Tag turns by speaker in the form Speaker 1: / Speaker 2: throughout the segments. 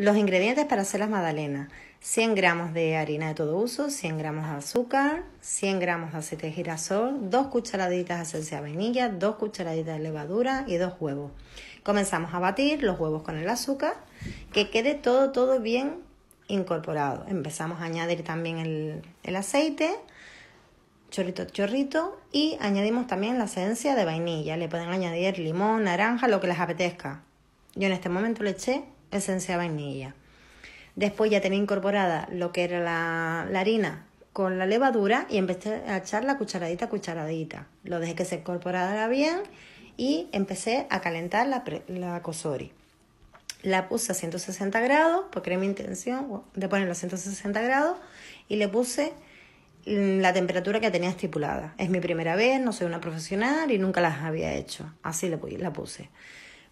Speaker 1: Los ingredientes para hacer las magdalenas. 100 gramos de harina de todo uso, 100 gramos de azúcar, 100 gramos de aceite de girasol, 2 cucharaditas de esencia de vainilla, 2 cucharaditas de levadura y 2 huevos. Comenzamos a batir los huevos con el azúcar, que quede todo, todo bien incorporado. Empezamos a añadir también el, el aceite, chorrito, chorrito, y añadimos también la esencia de vainilla. Le pueden añadir limón, naranja, lo que les apetezca. Yo en este momento le eché esencia vainilla. Después ya tenía incorporada lo que era la, harina con la levadura y empecé a echarla cucharadita a cucharadita. Lo dejé que se incorporara bien y empecé a calentar la, la cosori. La puse a 160 grados, porque era mi intención de ponerlo a 160 grados, y le puse mm, la temperatura que tenía estipulada. Es mi primera vez, no soy una profesional y nunca las había hecho. Así la puse.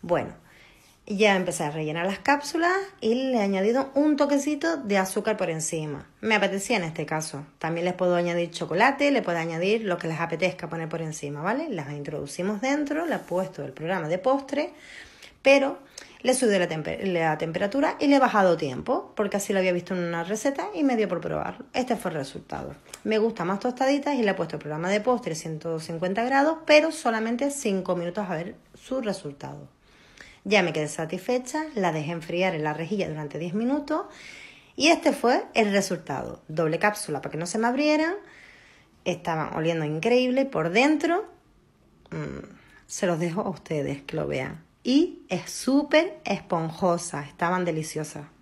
Speaker 1: Bueno, ya empecé a rellenar las cápsulas y le he añadido un toquecito de azúcar por encima. Me apetecía en este caso. También les puedo añadir chocolate, le puedo añadir lo que les apetezca poner por encima, ¿vale? Las introducimos dentro, le he puesto el programa de postre, pero le subí la, temperatura y le he bajado tiempo, porque así lo había visto en una receta y me dio por probarlo. Este fue el resultado. Me gusta más tostaditas y le he puesto el programa de postre 150 grados, pero solamente 5 minutos a ver su resultado. Ya me quedé satisfecha, la dejé enfriar en la rejilla durante 10 minutos y este fue el resultado. Doble cápsula para que no se me abrieran, estaban oliendo increíble por dentro. Mm, se los dejo a ustedes que lo vean. Y es súper esponjosa, estaban deliciosas.